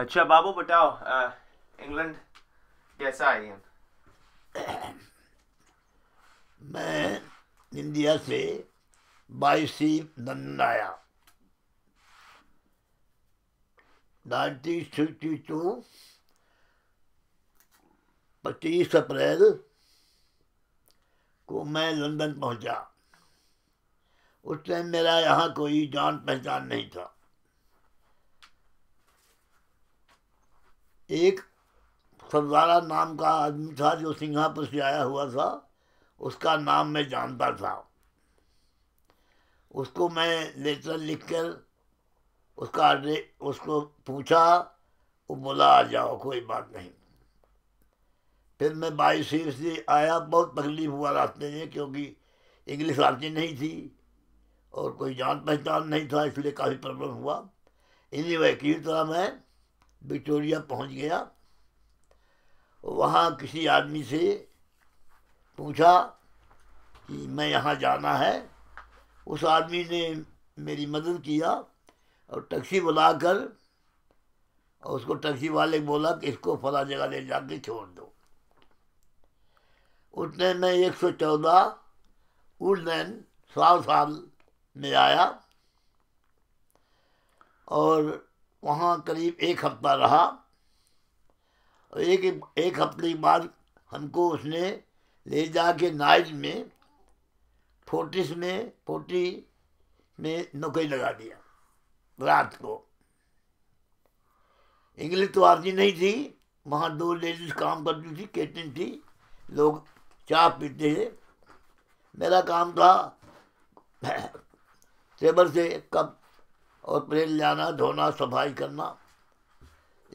अच्छा बाबू बताओ इंग्लैंड कैसा है मैं इंडिया से बाई सी लंदन आया सिक्सटी टू पच्चीस अप्रैल को मैं लंदन पहुंचा उस टाइम मेरा यहाँ कोई जान पहचान नहीं था एक सरदारा नाम का आदमी था जो सिंगापुर से आया हुआ था उसका नाम मैं जानता था उसको मैं लेटर लिखकर उसका उसको पूछा वो बोला आ जाओ कोई बात नहीं फिर मैं बाई सीर से आया बहुत तकलीफ हुआ रास्ते में क्योंकि इंग्लिश आती नहीं थी और कोई जान पहचान नहीं था इसलिए काफ़ी प्रॉब्लम हुआ इन्हीं वकील तरह मैं विक्टोरिया पहुंच गया वहाँ किसी आदमी से पूछा कि मैं यहाँ जाना है उस आदमी ने मेरी मदद किया और टैक्सी बुलाकर और उसको टैक्सी वाले बोला कि इसको फला जगह ले जाके छोड़ दो उतने में एक सौ चौदह उल्डन साल साल में आया और वहाँ करीब एक हफ्ता रहा और एक एक हफ्ते के बाद हमको उसने ले जा के नाइज में फोर्टिस में फोर्टी में नौकरी लगा दिया रात को इंग्लिश तो आती नहीं थी वहाँ दो लेडीज काम करती थी कैटरिंग थी लोग चाय पीते थे मेरा काम था टेबल से कप और प्लेन लाना धोना सफाई करना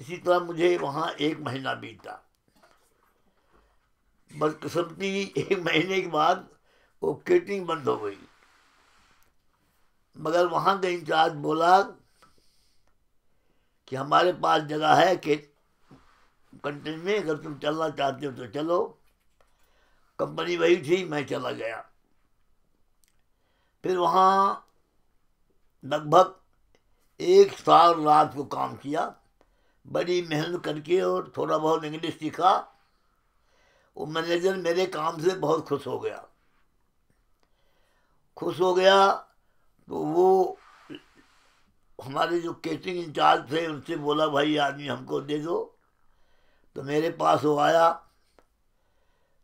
इसी तरह मुझे वहाँ एक महीना बीता बदकस्मती एक महीने के बाद वो केटरिंग बंद हो गई मगर वहाँ का इंचार्ज बोला कि हमारे पास जगह है कि कंटेन में अगर तुम चलना चाहते हो तो चलो कंपनी वही थी मैं चला गया फिर वहाँ लगभग एक साल रात को काम किया बड़ी मेहनत करके और थोड़ा बहुत इंग्लिश सीखा वो मैनेजर मेरे काम से बहुत खुश हो गया खुश हो गया तो वो हमारे जो केटरिंग इंचार्ज थे उनसे बोला भाई आदमी हमको दे दो तो मेरे पास वो आया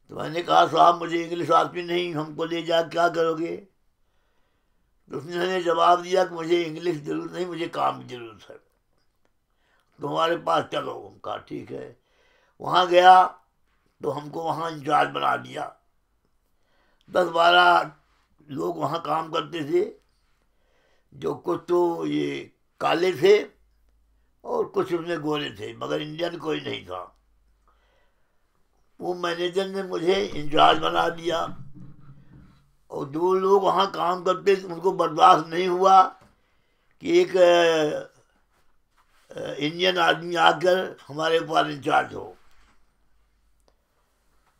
तो मैंने कहा साहब मुझे इंग्लिश आती नहीं हमको ले जा क्या करोगे तो उसने ने जवाब दिया कि मुझे इंग्लिश जरूरत नहीं मुझे काम की जरूरत है तुम्हारे तो पास चलो हम कहा ठीक है वहाँ गया तो हमको वहाँ इंचार्ज बना दिया दस बारह लोग वहाँ काम करते थे जो कुछ तो ये काले थे और कुछ उसने गोरे थे मगर इंडियन कोई नहीं था वो मैनेजर ने मुझे इंचार्ज बना दिया और जो लोग वहाँ काम करते उनको बर्दाश्त नहीं हुआ कि एक इंडियन आदमी आकर हमारे ऊपर इंचार्ज हो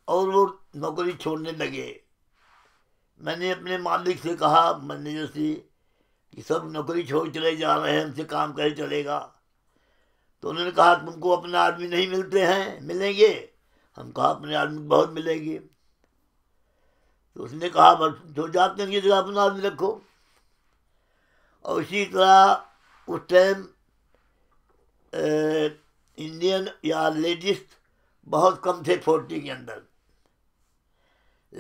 और वो नौकरी छोड़ने लगे मैंने अपने मालिक से कहा मैनेजर से कि सब नौकरी छोड़ चले जा रहे हैं उनसे काम कर चलेगा तो उन्होंने कहा तुमको अपने आदमी नहीं मिलते हैं मिलेंगे हम कहा अपने आदमी बहुत मिलेंगे तो उसने कहा बस जो जाते हैं जगह अपना आदमी रखो और उसी तरह उस टाइम इंडियन या लेडीज बहुत कम थे फोर्टी के अंदर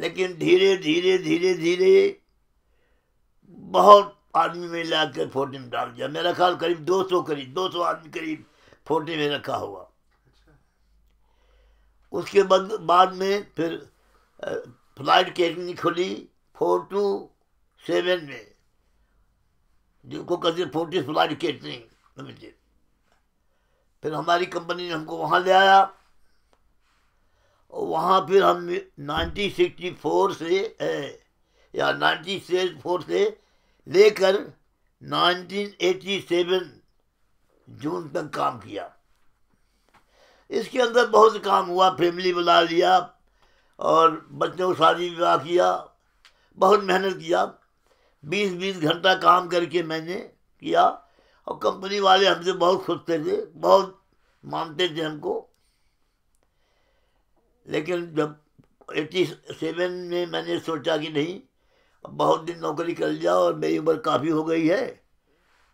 लेकिन धीरे धीरे धीरे धीरे बहुत आदमी में ला कर फोर्टी में डाल दिया मेरा ख्याल करीब दो सौ करीब दो सौ आदमी करीब फोर्टी में रखा हुआ अच्छा। उसके बाद बाद में फिर फ्लाइट कैटनी खुली फोर टू सेवन में जिनको कहते फोर्टी फ्लाइट कैटरिंग लिमिटेड फिर हमारी कंपनी ने हमको वहाँ ले आया और वहाँ फिर हम सिक्सटी फोर से है या फोर से लेकर एटी सेवन जून तक काम किया इसके अंदर बहुत काम हुआ फैमिली बुला लिया और बच्चों को शादी विवाह किया बहुत मेहनत किया बीस बीस घंटा काम करके मैंने किया और कंपनी वाले हमसे बहुत सोचते थे बहुत मानते थे हमको लेकिन जब एट्टी सेवन में मैंने सोचा कि नहीं अब बहुत दिन नौकरी कर लिया और मेरी उम्र काफ़ी हो गई है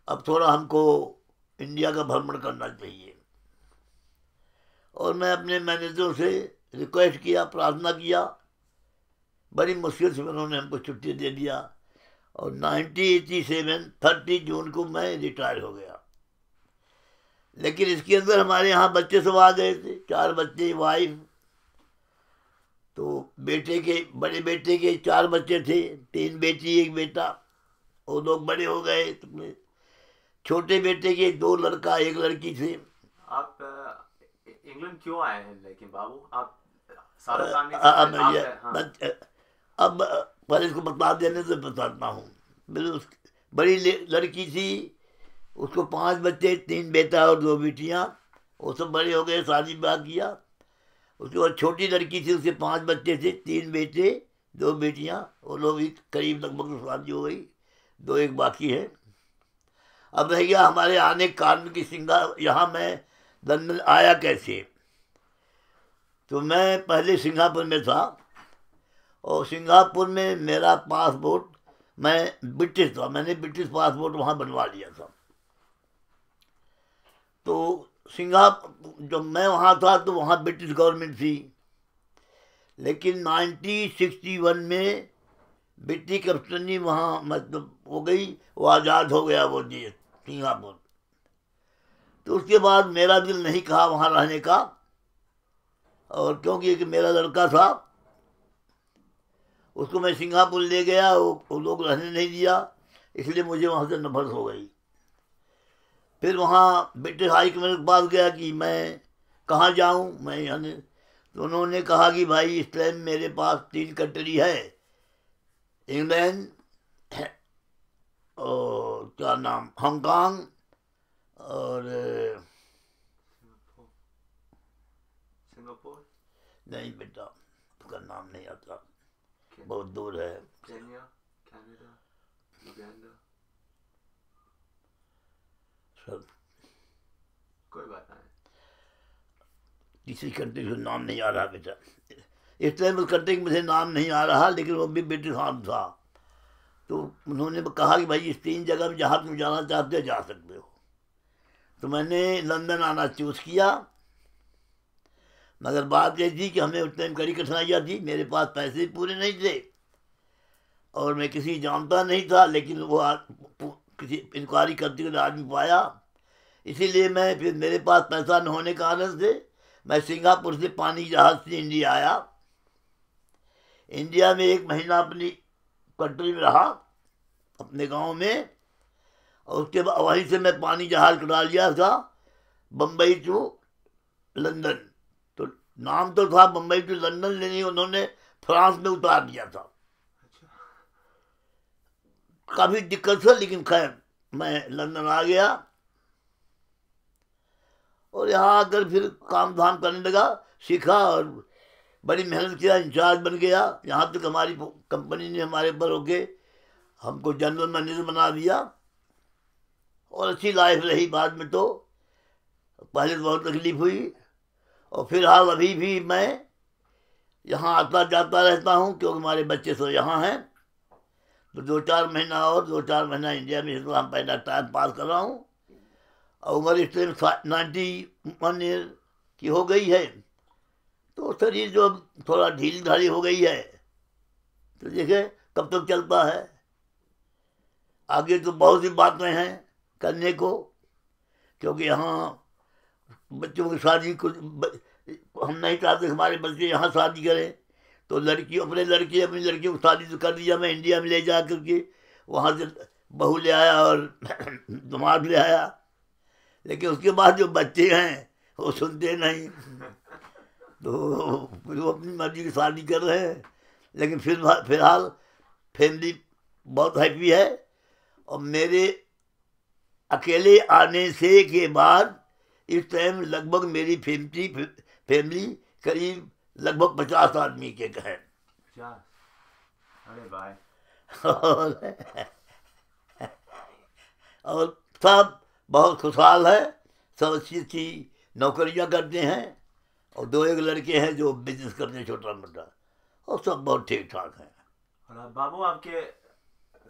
अब थोड़ा हमको इंडिया का भ्रमण करना चाहिए और मैं अपने मैनेजरों से रिक्वेस्ट किया प्रार्थना किया बड़ी मुश्किल से उन्होंने हमको छुट्टी दे दिया और 1987 एटी सेवन थर्टी जून को मैं रिटायर हो गया लेकिन इसके अंदर हमारे यहाँ बच्चे सब आ गए थे चार बच्चे वाइफ तो बेटे के बड़े बेटे के चार बच्चे थे तीन बेटी एक बेटा वो लोग बड़े हो गए तो छोटे बेटे के दो लड़का एक लड़की थे आप इंग्लैंड क्यों आए हैं लेकिन बाबू आप अब हाँ। पर पहले इसको बता देने से बताता हूँ मेरे उस बड़ी लड़की थी उसको पांच बच्चे तीन बेटा और दो बेटियाँ वो सब बड़े हो गए शादी ब्याह किया उसके बाद छोटी लड़की थी उसके पांच बच्चे थे तीन बेटे दो बेटियाँ वो लोग भी करीब लगभग शादी हो गई दो एक बाकी है अब भैया हमारे आने कारण की सिंगा यहाँ मैं लंदन आया कैसे तो मैं पहले सिंगापुर में था और सिंगापुर में मेरा पासपोर्ट मैं ब्रिटिश था मैंने ब्रिटिश पासपोर्ट वहाँ बनवा लिया था तो सिंगाप जब मैं वहाँ था तो वहाँ ब्रिटिश गवर्नमेंट थी लेकिन 1961 में ब्रिटिश कप्तनी वहाँ मतलब हो गई वो आज़ाद हो गया वो देश सिंगापुर तो उसके बाद मेरा दिल नहीं कहा वहाँ रहने का और क्योंकि एक मेरा लड़का था उसको मैं सिंगापुर ले गया वो, वो लोग रहने नहीं दिया इसलिए मुझे वहाँ से नफरत हो गई फिर वहाँ ब्रिटिश हाई कमिश्नर के पास गया कि मैं कहाँ जाऊँ मैं यहाँ तो उन्होंने कहा कि भाई इस टाइम मेरे पास तीन कंट्री है इंग्लैंड और क्या नाम हांगकांग और नहीं बेटा उसका नाम नहीं आता बहुत दूर है सर कोई बात नहीं किसी कंट्री का नाम नहीं आ रहा बेटा इस टाइम उस कंट्री का मुझे नाम नहीं आ रहा लेकिन वो भी ब्रिटिश हाथ था तो उन्होंने कहा कि भाई इस तीन जगह जहाँ तुम जाना चाहते हो जा सकते हो तो मैंने लंदन आना चूज़ किया मगर बात यह थी कि हमें उस टाइम कड़ी कठिनाइयाँ थी मेरे पास पैसे पूरे नहीं थे और मैं किसी जानता नहीं था लेकिन वो आ, किसी इंक्वायरी करते हुए आदमी पाया इसीलिए मैं फिर मेरे पास पैसा न होने के कारण से मैं सिंगापुर से पानी जहाज से इंडिया आया इंडिया में एक महीना अपनी कंट्री में रहा अपने गांव में और उसके बाद वहीं से मैं पानी जहाज करा लिया था बम्बई टू लंदन नाम तो था मुंबई टू लंदन लेनी उन्होंने फ्रांस में उतार दिया था काफी दिक्कत था लेकिन खैर मैं लंदन आ गया और यहाँ आकर फिर काम धाम करने लगा सीखा और बड़ी मेहनत किया इंचार्ज बन गया यहाँ तक हमारी कंपनी ने हमारे ऊपर होके हमको जनरल मैनेजर बना दिया और अच्छी लाइफ रही बाद में तो पहले तो बहुत तकलीफ हुई और फिलहाल अभी भी मैं यहाँ आता जाता रहता हूँ क्योंकि हमारे बच्चे तो यहाँ हैं तो दो चार महीना और दो चार महीना इंडिया में तो हम पहला टाइम पास कर रहा हूँ और उम्र इस टाइम नाइन्टी वन ईयर की हो गई है तो शरीर जो थोड़ा ढील ढाली हो गई है तो देखे कब तक चलता है आगे तो बहुत सी बातें हैं करने को क्योंकि यहाँ बच्चों की शादी कुछ हम नहीं चाहते हमारे बच्चे यहाँ शादी करें तो लड़की अपने लड़के अपनी लड़की को शादी तो कर दिया मैं इंडिया में ले जा करके वहाँ से बहू ले आया और दमाद ले आया लेकिन उसके बाद जो बच्चे हैं वो सुनते नहीं तो वो अपनी मर्जी की शादी कर रहे हैं लेकिन फिर फिलहाल फैमिली बहुत हैप्पी है और मेरे अकेले आने से के बाद इस टाइम लगभग मेरी फैमिली फैमिली करीब लगभग पचास आदमी के हैं अच्छा। अरे भाई और सब बहुत खुशहाल है सब अच्छी अच्छी नौकरियाँ करते हैं और दो एक लड़के हैं जो बिजनेस करते हैं छोटा मोटा और सब बहुत ठीक ठाक हैं बाबू आपके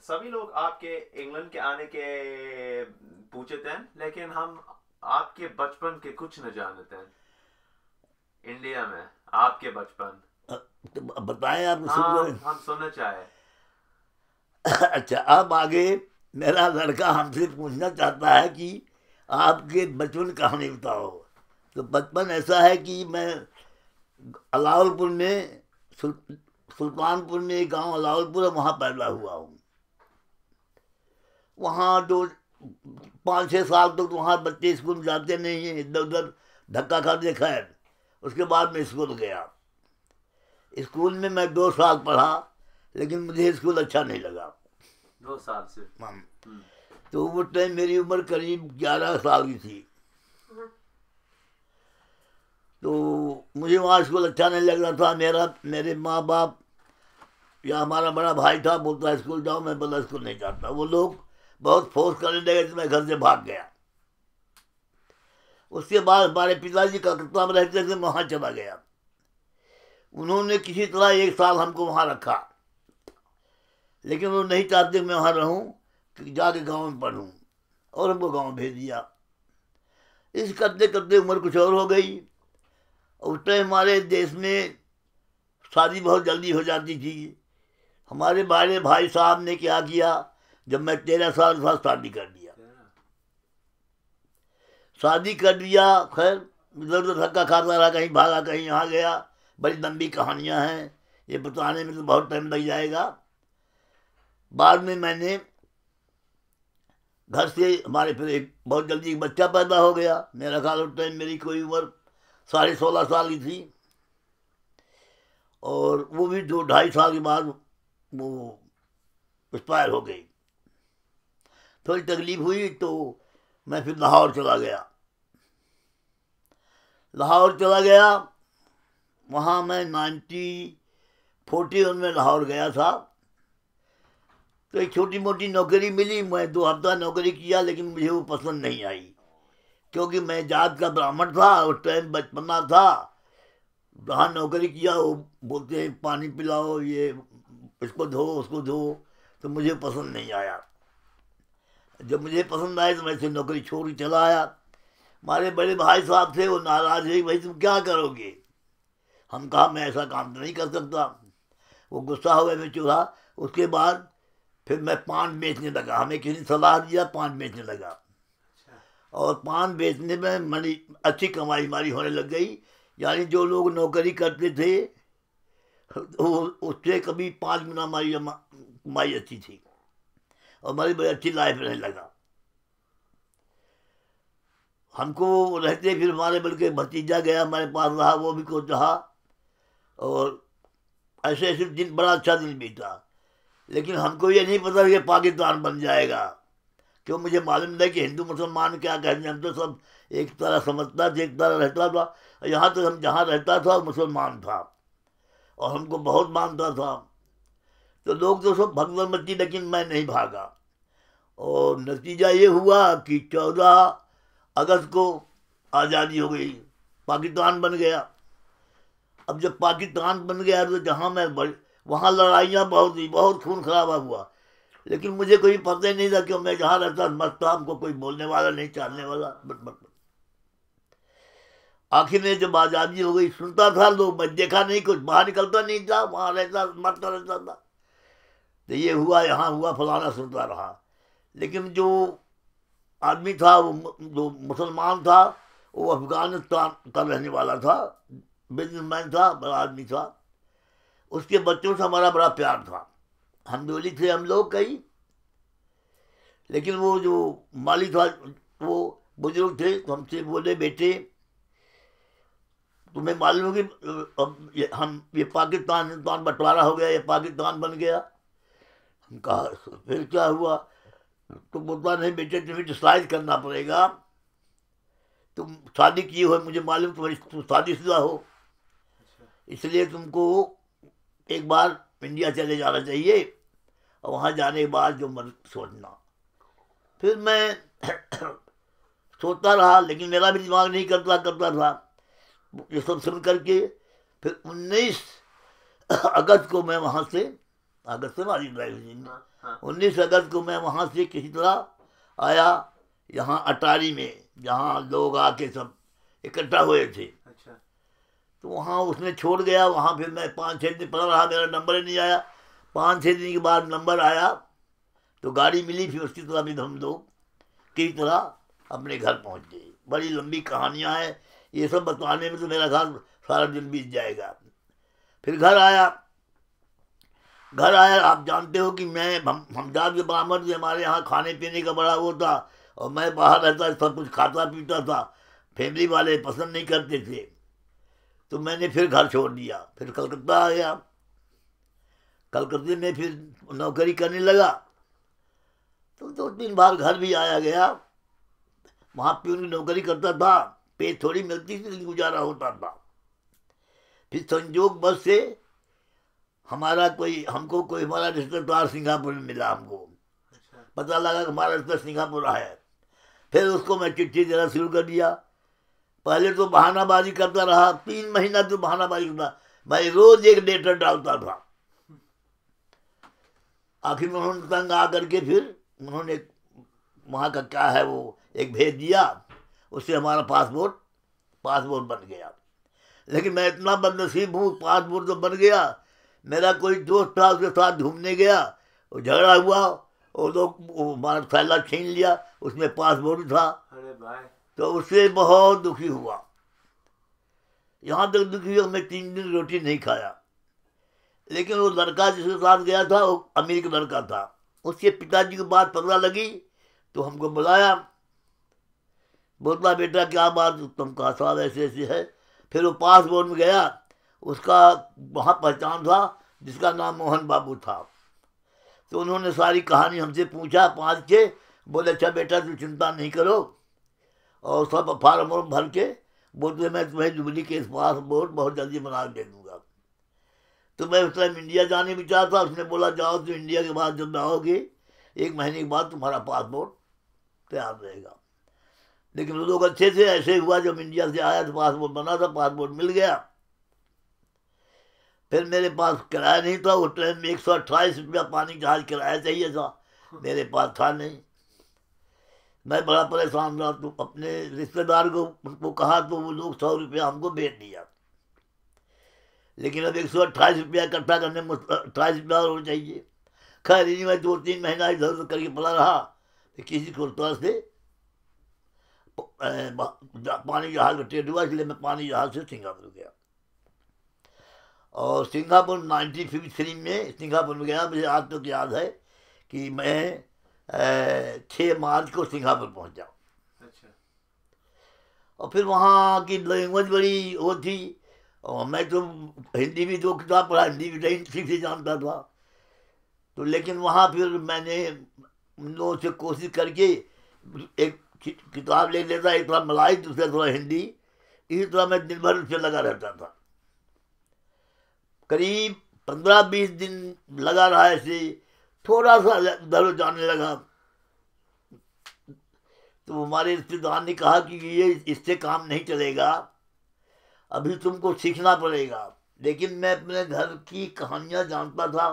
सभी लोग आपके इंग्लैंड के आने के पूछे थे लेकिन हम आपके बचपन के कुछ न जानते हैं इंडिया में आपके बचपन तो बताएं आप सुन हाँ, हम सुनना चाहे अच्छा अब आगे मेरा लड़का हमसे पूछना चाहता है कि आपके बचपन कहानी बताओ तो बचपन ऐसा है कि मैं अलावलपुर में सुल्तानपुर में एक गाँव अलावलपुर है वहाँ पैदा हुआ हूँ वहाँ दो तो पाँच छः साल तक तो वहाँ बच्चे स्कूल जाते नहीं हैं इधर उधर धक्का खाते खैर उसके बाद मैं स्कूल गया स्कूल में मैं दो साल पढ़ा लेकिन मुझे स्कूल अच्छा नहीं लगा दो साल से हाँ। हम्म। तो वो टाइम मेरी उम्र करीब ग्यारह साल की थी हाँ। तो मुझे वहाँ स्कूल अच्छा नहीं लग रहा था मेरा मेरे माँ बाप या हमारा बड़ा भाई था बोलता स्कूल जाओ मैं बोला स्कूल नहीं जाता वो लोग बहुत फोर्स करने लगे तो मैं घर से भाग गया उसके बाद हमारे पिताजी कलकत्ता में रहते थे वहाँ चला गया उन्होंने किसी तरह एक साल हमको वहाँ रखा लेकिन वो नहीं चाहते मैं वहाँ रहूँ जाके गांव में पढ़ूँ और हमको गांव भेज दिया इस करते करते उम्र कुछ और हो गई उस टाइम हमारे देश में शादी बहुत जल्दी हो जाती थी हमारे बारे भाई साहब ने क्या किया जब मैं तेरह साल साथ शादी कर दिया शादी कर लिया खैर इधर उधर धक्का खाता रहा कहीं भागा कहीं यहाँ गया बड़ी लंबी कहानियाँ हैं ये बताने में तो बहुत टाइम लग जाएगा बाद में मैंने घर से हमारे फिर एक बहुत जल्दी एक बच्चा पैदा हो गया मेरा ख्याल उस टाइम मेरी कोई उम्र साढ़े सोलह साल की थी और वो भी दो ढाई साल के बाद वो एक्सपायर हो गई थोड़ी तकलीफ हुई तो मैं फिर लाहौर चला गया लाहौर चला गया वहाँ मैं नाइन्टी फोर्टी वन में लाहौर गया था तो एक छोटी मोटी नौकरी मिली मैं दो हफ्ता नौकरी किया लेकिन मुझे वो पसंद नहीं आई क्योंकि मैं जात का ब्राह्मण था और टाइम बचपना था जहाँ नौकरी किया वो बोलते हैं पानी पिलाओ ये इसको धो उसको धो तो मुझे पसंद नहीं आया जब मुझे पसंद आया तो मैं नौकरी छोड़ चला आया हमारे बड़े भाई साहब थे वो नाराज़ है भाई तुम क्या करोगे हम कहा मैं ऐसा काम तो नहीं कर सकता वो गुस्सा हुआ मैं चूल्हा उसके बाद फिर मैं पान बेचने लगा हमें किसी ने सलाह दिया पान बेचने लगा अच्छा। और पान बेचने में मनी अच्छी कमाई हमारी होने लग गई यानी जो लोग नौकरी करते थे वो उससे कभी पाँच गुना हमारी कमाई अच्छी थी और हमारी बड़ी अच्छी लाइफ रहने लगा हमको रहते फिर हमारे बल्कि भतीजा गया हमारे पास रहा वो भी को रहा और ऐसे ऐसे दिन बड़ा अच्छा दिन बीता लेकिन हमको ये नहीं पता कि पाकिस्तान बन जाएगा क्यों मुझे मालूम था कि हिंदू मुसलमान क्या कहते हम तो सब एक तरह समझता थे एक तरह रहता था यहाँ तक तो हम जहाँ रहता था मुसलमान था और हमको बहुत मानता था तो लोग तो सब भगवान मती लेकिन मैं नहीं भागा और नतीजा ये हुआ कि चौदह अगस्त को आज़ादी हो गई पाकिस्तान बन गया अब जब पाकिस्तान बन गया तो जहाँ मैं बड़ी वहाँ लड़ाइयाँ बहुत हुई बहुत खून खराबा हुआ लेकिन मुझे कोई पता ही नहीं था क्यों मैं जहाँ रहता मस्त था हमको कोई बोलने वाला नहीं चाहने वाला बट बट आखिर में जब आज़ादी हो गई सुनता था लोग मैं देखा नहीं कुछ बाहर निकलता नहीं था वहाँ रहता मरता रहता था तो ये हुआ यहाँ हुआ फलाना सुनता रहा लेकिन जो आदमी था वो जो मुसलमान था वो अफगानिस्तान का रहने वाला था बिजनेसमैन था बड़ा आदमी था उसके बच्चों से हमारा बड़ा प्यार था हमदोली थे हम लोग कई लेकिन वो जो माली था वो बुजुर्ग थे तो हमसे बोले बेटे तुम्हें मालूम होगी अब ये हम ये पाकिस्तान हिंदुस्तान बंटवारा हो गया ये पाकिस्तान बन गया हम कहा फिर क्या हुआ तो बोलता नहीं बेटे तुम्हें डिसाइड तो करना पड़ेगा तुम शादी किए हो मुझे मालूम तुम्हारी तुम शादीशुदा हो इसलिए तुमको एक बार इंडिया चले जाना चाहिए और वहाँ जाने के बाद जो मन सोचना फिर मैं सोचता रहा लेकिन मेरा भी दिमाग नहीं करता करता था ये सब सुन करके फिर उन्नीस अगस्त को मैं वहाँ से अगस्त से मारी ड्राइविंग हाँ। उन्नीस अगस्त को मैं वहाँ से किसी तरह आया यहाँ अटारी में जहाँ लोग आके सब इकट्ठा हुए थे अच्छा तो वहाँ उसने छोड़ गया वहाँ फिर मैं पाँच छः दिन पड़ा रहा मेरा नंबर ही नहीं आया पाँच छः दिन के बाद नंबर आया तो गाड़ी मिली फिर उसकी तरह भी हम लोग किसी तरह अपने घर पहुँच गए बड़ी लंबी कहानियाँ हैं ये सब बताने में तो मेरा घर सारा दिन बीत जाएगा फिर घर आया घर आया आप जानते हो कि मैं हम हमजाद के बरामद से हमारे यहाँ खाने पीने का बड़ा वो था और मैं बाहर रहता सब कुछ खाता पीता था फैमिली वाले पसंद नहीं करते थे तो मैंने फिर घर छोड़ दिया फिर कलकत्ता आ गया कलकत्ते में फिर नौकरी करने लगा तो दो तीन बार घर भी आया गया वहाँ पे उनकी नौकरी करता था पे थोड़ी मिलती थी गुजारा होता था फिर संजोग बस से हमारा कोई हमको कोई हमारा रिश्तेदार सिंगापुर में मिला हमको अच्छा। पता लगा कि हमारा रिश्ता सिंगापुर है फिर उसको मैं चिट्ठी देना शुरू कर दिया पहले तो बहानाबाजी करता रहा तीन महीना तो बहानाबाजी करता मैं रोज एक लेटर डालता था आखिर में उन्होंने तंग आ करके फिर उन्होंने वहाँ का क्या है वो एक भेज दिया उससे हमारा पासपोर्ट पासपोर्ट बन गया लेकिन मैं इतना बदनसीब हूँ पासपोर्ट तो बन गया मेरा कोई दोस्त था उसके साथ घूमने गया और झगड़ा हुआ और लोग हमारा थैला छीन लिया उसमें पासपोर्ट था अरे भाई तो उससे बहुत दुखी हुआ यहाँ तक दुखी हुआ मैं तीन दिन रोटी नहीं खाया लेकिन वो लड़का जिसके साथ गया था वो अमीर का लड़का था उसके पिताजी को बात पता लगी तो हमको बुलाया बोलता बेटा क्या बात तुम कहा सवाल ऐसे ऐसे है फिर वो पासपोर्ट में गया उसका वहाँ पहचान था जिसका नाम मोहन बाबू था तो उन्होंने सारी कहानी हमसे पूछा पाँच के बोले अच्छा बेटा तू चिंता नहीं करो और सब फार्म वार्म भर के बोलते मैं तुम्हें दुबली के पासपोर्ट पास बोर्ड बहुत जल्दी बना दे दूँगा तो मैं उस टाइम इंडिया जाने भी चाहता उसने बोला जाओ तो इंडिया के बाद जब आओगे एक महीने के बाद तुम्हारा पासपोर्ट तैयार रहेगा लेकिन लोग अच्छे थे ऐसे हुआ जब इंडिया से आया तो पासपोर्ट बना था पासपोर्ट मिल गया फिर मेरे पास किराया नहीं था उस ट्रेन में एक सौ अट्ठाईस रुपया पानी जहाज किराया चाहिए था मेरे पास था नहीं मैं बड़ा परेशान रहा तो अपने रिश्तेदार को उनको कहा तो वो लोग सौ रुपया हमको भेज दिया लेकिन अब एक सौ अट्ठाईस रुपया इकट्ठा करने में अट्ठाईस रुपया और चाहिए खैर नहीं मैं दो तीन महीना इधर उधर करके पड़ा रहा किसी को तरह से पानी जहाज का टेट हुआ इसलिए मैं पानी जहाज से सिंगापुर गया और सिंगापुर नाइन्टीन फिफ्टी थ्री में सिंगापुर में गया मुझे आज तक याद है कि मैं छः मार्च को सिंगापुर पहुँच जाऊँ अच्छा। और फिर वहाँ की लैंग्वेज बड़ी वो थी और मैं तो हिंदी भी दो किताब पढ़ा हिंदी भी नहीं ठीक से जानता था तो लेकिन वहाँ फिर मैंने उन लोगों से कोशिश करके एक किताब ले लेता एक थोड़ा मलाई दूसरा थोड़ा हिंदी इसी तरह मैं दिन भर उससे लगा रहता था करीब पंद्रह बीस दिन लगा रहा ऐसे थोड़ा सा दर्द जाने लगा तो हमारे रिश्तेदार ने कहा कि ये इससे काम नहीं चलेगा अभी तुमको सीखना पड़ेगा लेकिन मैं अपने घर की कहानियाँ जानता था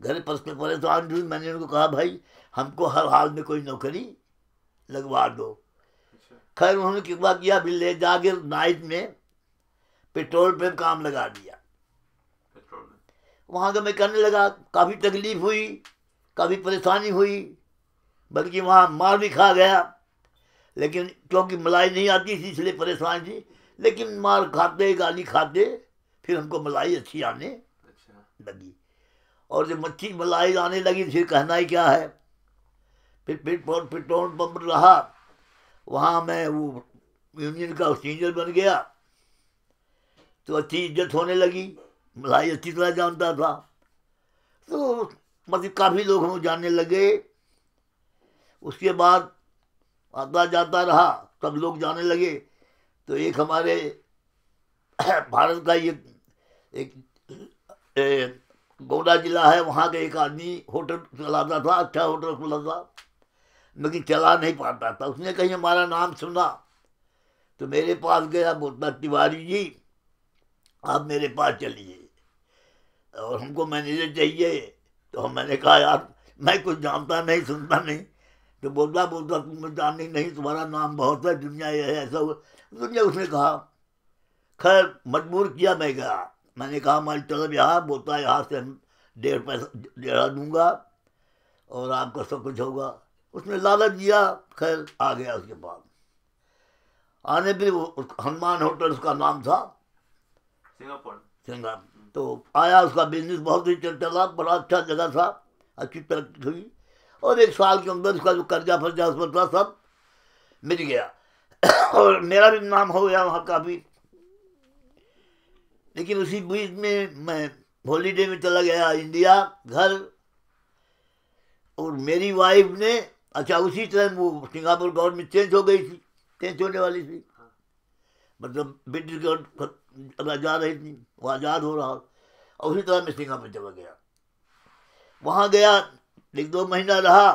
घर पर परेशान थी मैंने उनको कहा भाई हमको हर हाल में कोई नौकरी लगवा दो अच्छा। खैर उन्होंने कृपा किया भी ले जाकर नाइट में पेट्रोल पे काम लगा दिया वहाँ का मैं करने लगा काफ़ी तकलीफ हुई काफ़ी परेशानी हुई बल्कि वहाँ मार भी खा गया लेकिन क्योंकि मलाई नहीं आती थी इसलिए परेशानी थी लेकिन मार खाते गाली खाते फिर हमको मलाई अच्छी आने अच्छा। लगी और जब मच्छी मलाई आने लगी फिर कहना ही क्या है फिर पेट्रोल पेट्रोल पंप रहा वहाँ मैं वो यूनियन का सीनियर बन गया तो अच्छी इज्जत होने लगी मलाई अच्छी तरह जानता था तो मतलब काफ़ी लोग हम जानने लगे उसके बाद आता जाता रहा सब लोग जाने लगे तो एक हमारे भारत का ये एक, एक गोंडा जिला है वहाँ का एक आदमी होटल चलाता था अच्छा होटल खुला था लेकिन चला नहीं पाता था उसने कहीं हमारा नाम सुना तो मेरे पास गया बोलता तिवारी जी आप मेरे पास चलिए और हमको मैनेजर चाहिए तो हम मैंने कहा यार मैं कुछ जानता नहीं सुनता नहीं तो बोलता बोलता तुम जानी नहीं तुम्हारा नाम बहुत है दुनिया ये है ऐसा तो दुनिया उसने कहा खैर मजबूर किया मैं गया मैंने कहा मैं चलो यहाँ बोलता है यहाँ से हम डेढ़ पैसा डेढ़ा दूंगा और आपका सब कुछ होगा उसने लालच दिया खैर आ गया उसके बाद आने पर हनुमान होटल उसका नाम था सिंगापुर तो आया उसका बिजनेस बहुत ही चलता चला बड़ा अच्छा जगह था अच्छी तरक्की हुई और एक साल के अंदर उसका जो कर्जा फर्जा उस पर था सब मिल गया और मेरा भी नाम हो गया वहाँ काफ़ी लेकिन उसी बीच में मैं हॉलीडे में चला गया इंडिया घर और मेरी वाइफ ने अच्छा उसी तरह वो सिंगापुर गवर्नमेंट चेंज हो गई थी चेंज होने वाली थी हाँ। मतलब ब्रिटिश गवर्नमेंट अब जा रही थी वो आज़ाद हो रहा और उसी तरह मैं सिंगापुर चला गया वहाँ गया एक दो महीना रहा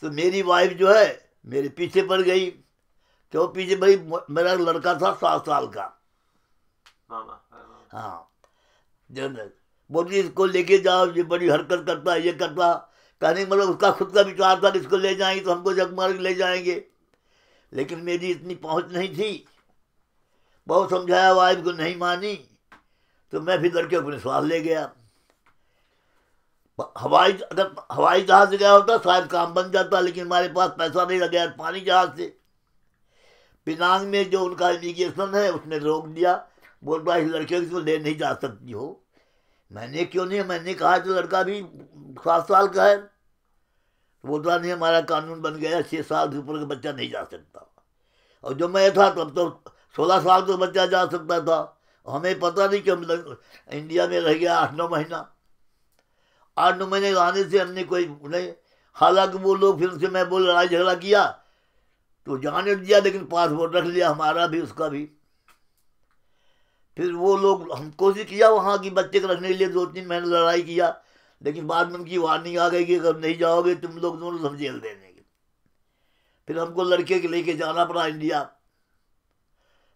तो मेरी वाइफ जो है मेरे पीछे पड़ गई क्यों पीछे भाई मेरा लड़का था सात साल का हाँ, हाँ, हाँ।, हाँ। जब बोली इसको लेके जाओ ये बड़ी हरकत करता है ये करता कहने मतलब उसका खुद का विचार था कि इसको ले जाएंगे तो हमको जग ले जाएंगे लेकिन मेरी इतनी पहुंच नहीं थी बहुत समझाया वाइफ को नहीं मानी तो मैं फिर लड़के अपने सवाल ले गया हवाई अगर हवाई जहाज से गया होता शायद काम बन जाता लेकिन हमारे पास पैसा नहीं लगा पानी जहाज से पिनांग में जो उनका इमिग्रेशन है उसने रोक दिया बोल रहा इस लड़के को ले नहीं जा सकती हो मैंने क्यों नहीं मैंने कहा तो लड़का भी सात साल का है बोलता तो नहीं हमारा कानून बन गया छः साल से ऊपर का बच्चा नहीं जा सकता और जो मैं था तब तो सोलह साल का तो बच्चा जा सकता था हमें पता नहीं कि हम इंडिया में रह गया आठ नौ महीना आठ नौ महीने आने से हमने कोई नहीं हालांकि वो लोग फिर से मैं बोल लड़ाई झगड़ा किया तो जाने दिया लेकिन पासपोर्ट रख लिया हमारा भी उसका भी फिर वो लोग हम कोशिश किया वहाँ की बच्चे को रखने के लिए दो तीन महीने लड़ाई किया लेकिन बाद में उनकी वार्निंग आ गई कि अगर नहीं जाओगे तुम लोग दोनों हम जेल दे देंगे फिर हमको लड़के के लेके जाना पड़ा इंडिया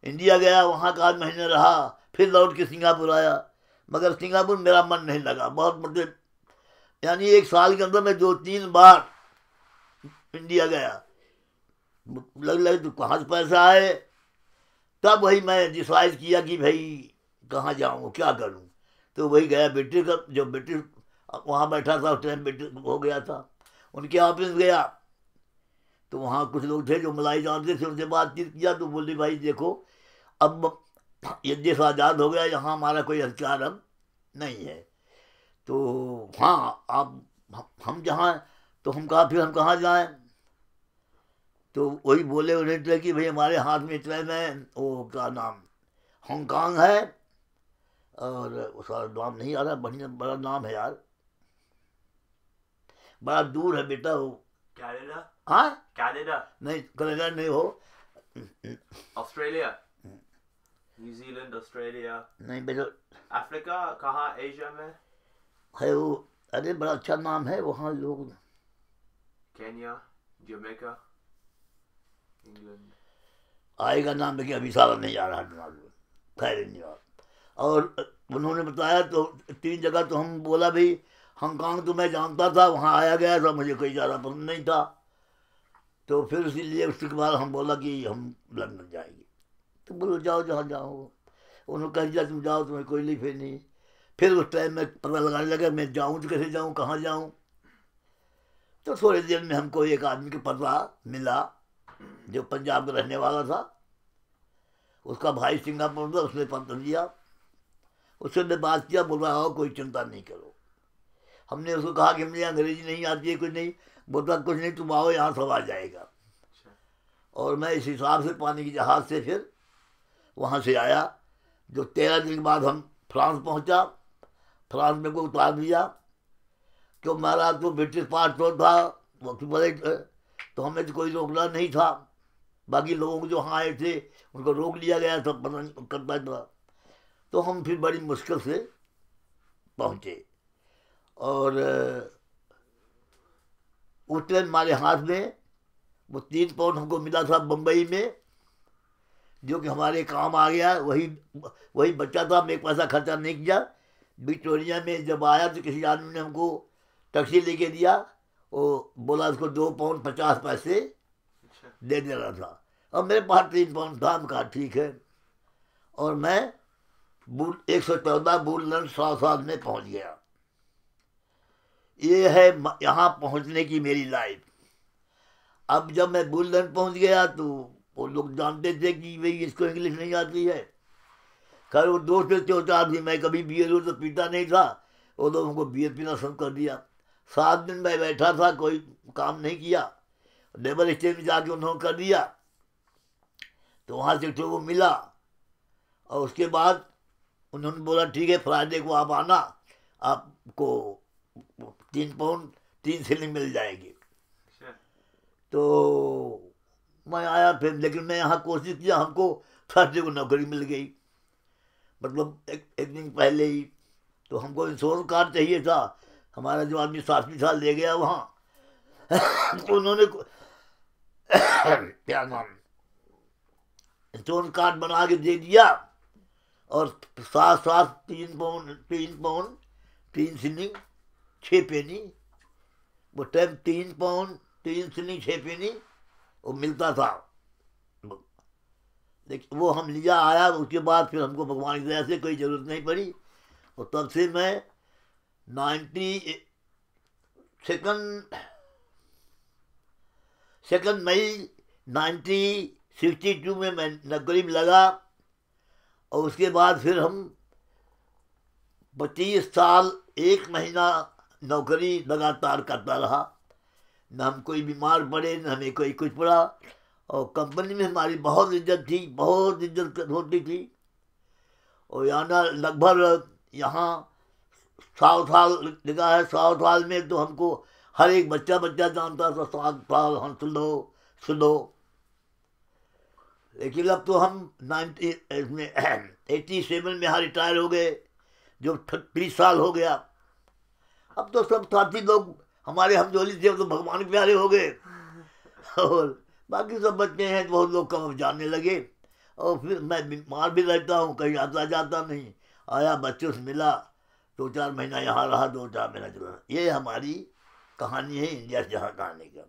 इंडिया गया वहाँ का आठ महीने रहा फिर लौट के सिंगापुर आया मगर सिंगापुर मेरा मन नहीं लगा बहुत मतलब यानी एक साल के अंदर मैं दो तीन बार इंडिया गया लग लगे तो कहाँ से पैसा आए तब वही मैं डिसाइड किया कि भाई कहाँ जाऊँ क्या करूँ तो वही गया ब्रिटिश का जो ब्रिटिश वहाँ बैठा था उस टाइम ब्रिटिश हो गया था उनके ऑफिस गया तो वहाँ कुछ लोग थे जो मलाई जानते थे उनसे बातचीत किया तो बोले भाई देखो अब ये देश आज़ाद हो गया यहाँ हमारा कोई अधिकार अब नहीं है तो हाँ आप हम जहाँ तो हम कहा फिर हम कहाँ जाएं तो वही बोले उन्हें तो कि भाई हमारे हाथ में इतने में वो क्या नाम हांगकांग है और उसका नाम नहीं आ रहा बढ़िया बड़ा नाम है यार बड़ा दूर है बेटा वो कैनेडा हाँ कैनेडा नहीं कनेडा नहीं हो ऑस्ट्रेलिया न्यूजीलैंड ऑस्ट्रेलिया नहीं बेटा अफ्रीका कहाँ एशिया में है वो अरे बड़ा अच्छा नाम है वहाँ लोग केन्या जमैका इंग्लैंड आएगा नाम लेकिन अभी सारा नहीं आ रहा दिमाग में खैर इंडिया और उन्होंने बताया तो तीन जगह तो हम बोला भी हांगकांग तो मैं जानता था वहाँ आया गया था मुझे कोई ज़्यादा पसंद नहीं था तो फिर इसीलिए उसके बाद हम बोला कि हम लंदन जाएंगे तो बोलो जाओ जहाँ जाओ उन्होंने कह दिया तुम जाओ तुम्हें कोई नहीं फिर नहीं फिर उस टाइम में पता लगाने लगा मैं जाऊँ तो कैसे जाऊँ कहाँ जाऊँ तो थोड़े देर में हमको एक आदमी का पता मिला जो पंजाब का रहने वाला था उसका भाई सिंगापुर था उसने पत्र दिया उससे मैं बात किया बोल रहा हो कोई चिंता नहीं करो हमने उसको कहा कि मुझे अंग्रेजी नहीं आती है कुछ नहीं बोलता कुछ नहीं तुम आओ यहाँ सब आ जाएगा अच्छा। और मैं इस हिसाब से पानी के जहाज़ से फिर वहाँ से आया जो तेरह दिन बाद हम फ्रांस पहुँचा फ्रांस में को उतार दिया तो मारा तो ब्रिटिश पार्ट जो था वक्त तो बड़े तो हमें तो कोई रोकना नहीं था बाकी लोगों को जो वहाँ आए थे उनको रोक लिया गया था पता नहीं करता था तो हम फिर बड़ी मुश्किल से पहुँचे और उस ट्रेन हमारे हाथ में वो तीन पाउंड हमको मिला था बम्बई में जो कि हमारे काम आ गया वही वही बच्चा था हमने एक पैसा खर्चा नहीं किया विक्टोरिया में जब आया तो किसी आदमी ने हमको टैक्सी लेके दिया वो बोला उसको दो पाउंड पचास पैसे अच्छा। दे दे रहा था अब मेरे पास तीन पाउंड था हम कहा ठीक है और मैं बुल एक सौ चौदह बुलंद सात साल में पहुंच गया ये है यहाँ पहुंचने की मेरी लाइफ अब जब मैं बुलंद पहुंच गया तो वो लोग जानते थे कि भाई इसको इंग्लिश नहीं आती है खैर वो दोस्त थे होता तो भी मैं कभी बियर तो पीता नहीं था वो तो हमको बियर पीना शुरू कर दिया सात दिन मैं बैठा था कोई काम नहीं किया लेबर स्टेशन में जाके उन्होंने कर दिया तो वहाँ से तो वो मिला और उसके बाद उन्होंने बोला ठीक है फ्राइडे को आप आना आपको तीन पाउंड तीन सिलिंग मिल जाएगी अच्छा। तो मैं आया फिर लेकिन मैं यहाँ कोशिश किया हमको थर्सडे को नौकरी मिल गई मतलब एक एक दिन पहले ही तो हमको इंश्योरेंस कार्ड चाहिए था हमारा जो आदमी साठवीं साल ले गया वहाँ तो उन्होंने क्या नाम इंश्योरेंस कार्ड बना के दे दिया और सात सात तीन पौन तीन पौन तीन सिनी छः पेनी वो टाइम तीन पौन तीन सिनी छः पेनी वो मिलता था लेकिन वो हम लिया आया उसके बाद फिर हमको भगवान की दया से कोई ज़रूरत नहीं पड़ी और तब से मैं नाइन्टी सेकंड सेकंड मई नाइन्टी सिक्सटी टू में मैं में लगा और उसके बाद फिर हम पच्चीस साल एक महीना नौकरी लगातार करता रहा न हम कोई बीमार पड़े न हमें कोई कुछ पड़ा और कंपनी में हमारी बहुत इज्जत थी बहुत इज्जत होती थी और यहाँ लगभग यहाँ सौ साल लिखा है सौ साल में तो हमको हर एक बच्चा बच्चा जानता था सात साल हम सुनो लो लेकिन अब तो हम नाइनटी इसमें एट्टी सेवन में यहाँ रिटायर हो गए जो बीस साल हो गया अब तो सब साथी लोग हमारे हम जोली थे तो भगवान प्यारे हो गए हाँ। और बाकी सब बच्चे हैं बहुत लोग कम जाने लगे और फिर मैं बीमार भी रहता हूँ कहीं आता जाता नहीं आया बच्चों से मिला दो चार महीना यहाँ रहा दो चार महीना चला ये हमारी कहानी है इंडिया से जहाँ कहानी का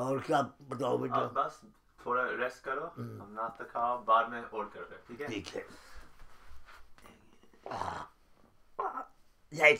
और क्या बताओ बेटा बस थोड़ा रेस्ट करो हम्म। नाश्ता खाओ बाद में और करते ठीक है ठीक है हाँ। हाँ।